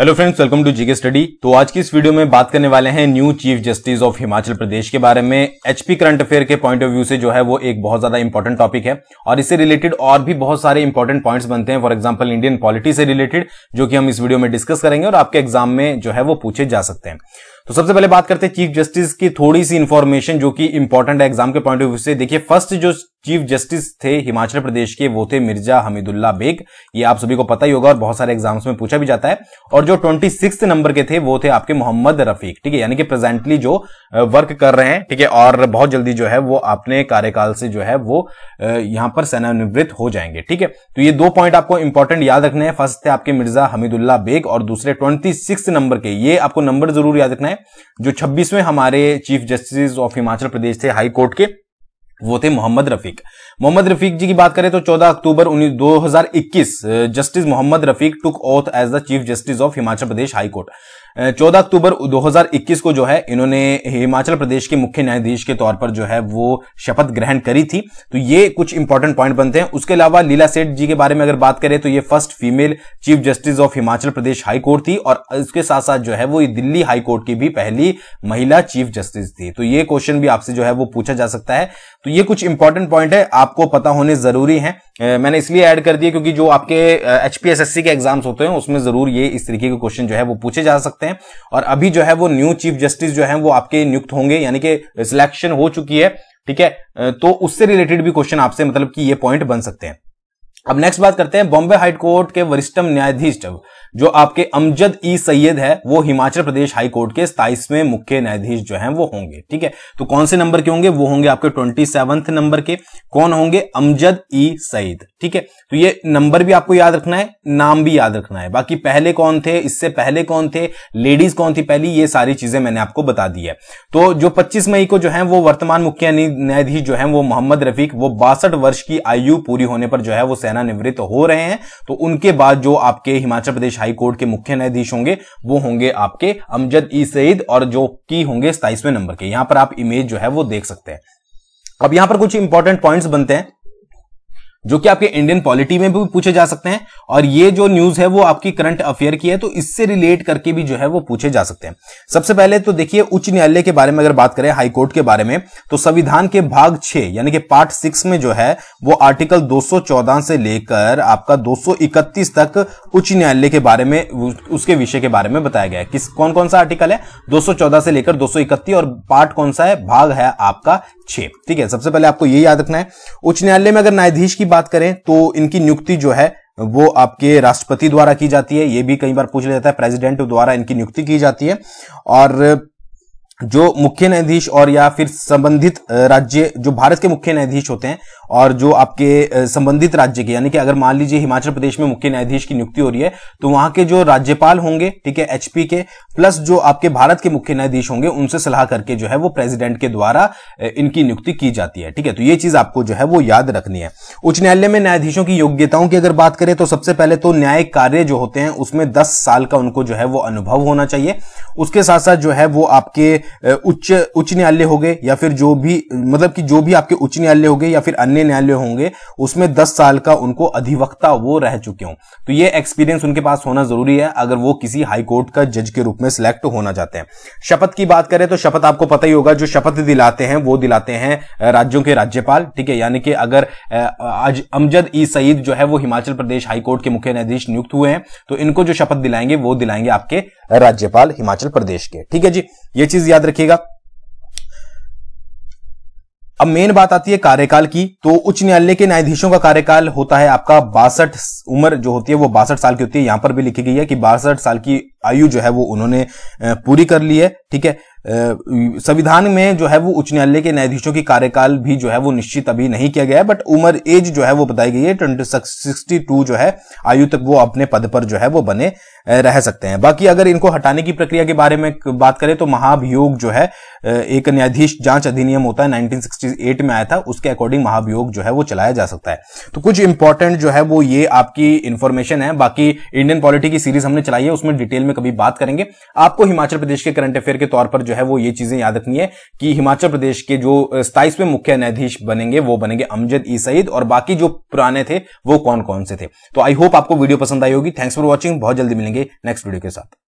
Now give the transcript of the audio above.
hello friends welcome to GK study तो आज की इस वीडियो में बात करने वाले हैं new chief justice of Himachal Pradesh के बारे में एचपी करंट अफेयर के पॉइंट ऑफ व्यू से जो है वो एक बहुत ज्यादा इंपॉर्टेंट टॉपिक है और इससे रिलेटेड और भी बहुत सारे इंपॉर्टेंट पॉइंट्स बनते हैं फॉर एग्जाम्पल इंडियन पॉलिटी से रिलेटेड जो कि हम इस वीडियो में डिस्कस करेंगे और आपके एग्जाम में जो है वो पूछे जा सकते हैं तो सबसे पहले बात करते हैं चीफ जस्टिस की थोड़ी सी इन्फॉर्मेशन जो कि इंपॉर्टेंट है एग्जाम के पॉइंट ऑफ व्यू से देखिए फर्स्ट जो चीफ जस्टिस थे हिमाचल प्रदेश के वो थे मिर्जा हमीदुल्ला बेग ये आप सभी को पता ही होगा और बहुत सारे एग्जाम्स में पूछा भी जाता है और जो ट्वेंटी नंबर के थे वो थे आपके मोहम्मद रफीक ठीक है यानी कि प्रेजेंटली जो वर्क कर रहे हैं ठीक है और बहुत जल्दी जो है वो अपने कार्यकाल से जो है वो यहां पर सेनानिवृत्त हो जाएंगे ठीक है तो ये दो पॉइंट आपको इंपॉर्टेंट याद रखने हैं फर्स्ट थे आपके मिर्जा हमीदुल्ला बेग और दूसरे ट्वेंटी नंबर के ये आपको नंबर जरूर याद रखना है है जो छब्बीसवें हमारे chief justice of Himachal Pradesh थे हाई कोर्ट के वो थे मोहम्मद रफीक मोहम्मद रफीक जी की बात करें तो 14 अक्टूबर 2021 justice Mohammad Rafiq took oath as the chief justice of Himachal Pradesh high court 14 अक्टूबर 2021 को जो है इन्होंने हिमाचल प्रदेश के मुख्य न्यायाधीश के तौर पर जो है वो शपथ ग्रहण करी थी तो ये कुछ इंपॉर्टेंट पॉइंट बनते हैं उसके अलावा लीला सेठ जी के बारे में अगर बात करें तो ये first female chief justice of Himachal Pradesh high court थी और इसके साथ साथ जो है वो दिल्ली हाई कोर्ट की भी पहली महिला चीफ जस्टिस थी तो ये क्वेश्चन भी आपसे जो है वो पूछा जा सकता है तो ये कुछ इंपॉर्टेंट पॉइंट है आपको पता होने जरूरी है मैंने इसलिए ऐड कर दिया क्योंकि जो आपके एच के एग्जाम्स होते हैं उसमें जरूर ये इस तरीके के क्वेश्चन जो है वो पूछे जा सकते हैं और अभी जो है वो न्यू चीफ जस्टिस जो है वो आपके नियुक्त होंगे यानी कि सिलेक्शन हो चुकी है ठीक है तो उससे रिलेटेड भी क्वेश्चन आपसे मतलब कि ये पॉइंट बन सकते हैं अब नेक्स्ट बात करते हैं बॉम्बे हाई कोर्ट के वरिष्ठ न्यायाधीश जो आपके अमजद ई सैयद है वो हिमाचल प्रदेश हाई कोर्ट के सताइसवें मुख्य न्यायाधीश जो हैं वो होंगे ठीक है तो कौन से नंबर के होंगे वो होंगे आपके ट्वेंटी सेवंथ नंबर के कौन होंगे अमजद ई सईद ठीक है तो ये नंबर भी आपको याद रखना है नाम भी याद रखना है बाकी पहले कौन थे इससे पहले कौन थे लेडीज कौन थी पहली ये सारी चीजें मैंने आपको बता दी है तो जो पच्चीस मई को जो है वो वर्तमान मुख्य न्यायाधीश जो है वो मोहम्मद रफीक वो बासठ वर्ष की आयु पूरी होने पर जो है वो सेवानिवृत्त हो रहे हैं तो उनके बाद जो आपके हिमाचल प्रदेश हाईकोर्ट के मुख्य न्यायाधीश होंगे वो होंगे आपके अमजद ई सईद और जो की होंगे सताइसवें नंबर के यहां पर आप इमेज जो है वो देख सकते हैं अब यहां पर कुछ इंपॉर्टेंट पॉइंट्स बनते हैं जो कि आपके इंडियन पॉलिटी में भी पूछे जा सकते हैं और ये जो न्यूज है वो आपकी करंट अफेयर की है तो इससे रिलेट करके भी जो है वो पूछे जा सकते हैं सबसे पहले तो देखिए उच्च न्यायालय के बारे में अगर बात करें कोर्ट के बारे में तो संविधान के भाग छह यानी कि पार्ट सिक्स में जो है वो आर्टिकल दो से लेकर आपका दो तक उच्च न्यायालय के बारे में उसके विषय के बारे में बताया गया है किस कौन कौन सा आर्टिकल है दो से लेकर दो और पार्ट कौन सा है भाग है आपका छह ठीक है सबसे पहले आपको ये याद रखना है उच्च न्यायालय में अगर न्यायाधीश की बात करें तो इनकी नियुक्ति जो है वो आपके राष्ट्रपति द्वारा की जाती है ये भी कई बार पूछ लिया जाता है प्रेसिडेंट द्वारा इनकी नियुक्ति की जाती है और जो मुख्य न्यायाधीश और या फिर संबंधित राज्य जो भारत के मुख्य न्यायाधीश होते हैं और जो आपके संबंधित राज्य के यानी कि अगर मान लीजिए हिमाचल प्रदेश में मुख्य न्यायाधीश की नियुक्ति हो रही है तो वहां के जो राज्यपाल होंगे ठीक है एचपी के प्लस जो आपके भारत के मुख्य न्यायाधीश होंगे उनसे सलाह करके जो है वो प्रेसिडेंट के द्वारा इनकी नियुक्ति की जाती है ठीक है तो ये चीज आपको जो है वो याद रखनी है उच्च न्यायालय में न्यायाधीशों की योग्यताओं की अगर बात करें तो सबसे पहले तो न्यायिक कार्य जो होते हैं उसमें दस साल का उनको जो है वो अनुभव होना चाहिए उसके साथ साथ जो है वो आपके उच्च उच्च न्यायालय हो गए या फिर जो भी मतलब कि जो भी आपके उच्च न्यायालय हो गए या फिर अन्य न्यायालय होंगे उसमें दस साल का उनको अधिवक्ता वो रह चुके हों तो ये एक्सपीरियंस उनके पास होना जरूरी है अगर वो किसी हाईकोर्ट का जज के रूप में सिलेक्ट होना चाहते हैं शपथ की बात करें तो शपथ आपको पता ही होगा जो शपथ दिलाते हैं वो दिलाते हैं राज्यों के राज्यपाल ठीक है यानी कि अगर आज अमजद ई सईद जो है वो हिमाचल प्रदेश हाईकोर्ट के मुख्य न्यायाधीश नियुक्त हुए हैं तो इनको जो शपथ दिलाएंगे वो दिलाएंगे आपके राज्यपाल हिमाचल प्रदेश के ठीक है जी ये चीज याद रखिएगा अब मेन बात आती है कार्यकाल की तो उच्च न्यायालय के न्यायाधीशों का कार्यकाल होता है आपका बासठ उम्र जो होती है वो बासठ साल की होती है यहां पर भी लिखी गई है कि बासठ साल की आयु जो है वो उन्होंने पूरी कर ली है ठीक है संविधान में जो है वो उच्च न्यायालय के न्यायाधीशों की कार्यकाल भी जो है वो निश्चित अभी नहीं किया गया है बट उम्र एज जो है वो बताई गई है ट्वेंटी सिक्सटी टू जो है आयु तक वो अपने पद पर जो है वो बने रह सकते हैं बाकी अगर इनको हटाने की प्रक्रिया के बारे में बात करें तो महाभियोग जो है एक न्यायाधीश जांच अधिनियम होता है 1968 में आया था उसके अकॉर्डिंग महाभियोग जो है वो चलाया जा सकता है तो कुछ इंपॉर्टेंट जो है वो ये आपकी इंफॉर्मेशन है बाकी इंडियन पॉलिटी की सीरीज हमने चलाई है उसमें डिटेल में कभी बात करेंगे आपको हिमाचल प्रदेश के करंट अफेयर के तौर पर जो जो है वो ये चीजें याद रखनी है कि हिमाचल प्रदेश के जो स्थाईसवें मुख्य न्यायाधीश बनेंगे वो बनेंगे अमजद ई सईद और बाकी जो पुराने थे वो कौन कौन से थे तो आई होप आपको वीडियो पसंद आई होगी थैंक्स फॉर वॉचिंग बहुत जल्दी मिलेंगे नेक्स्ट वीडियो के साथ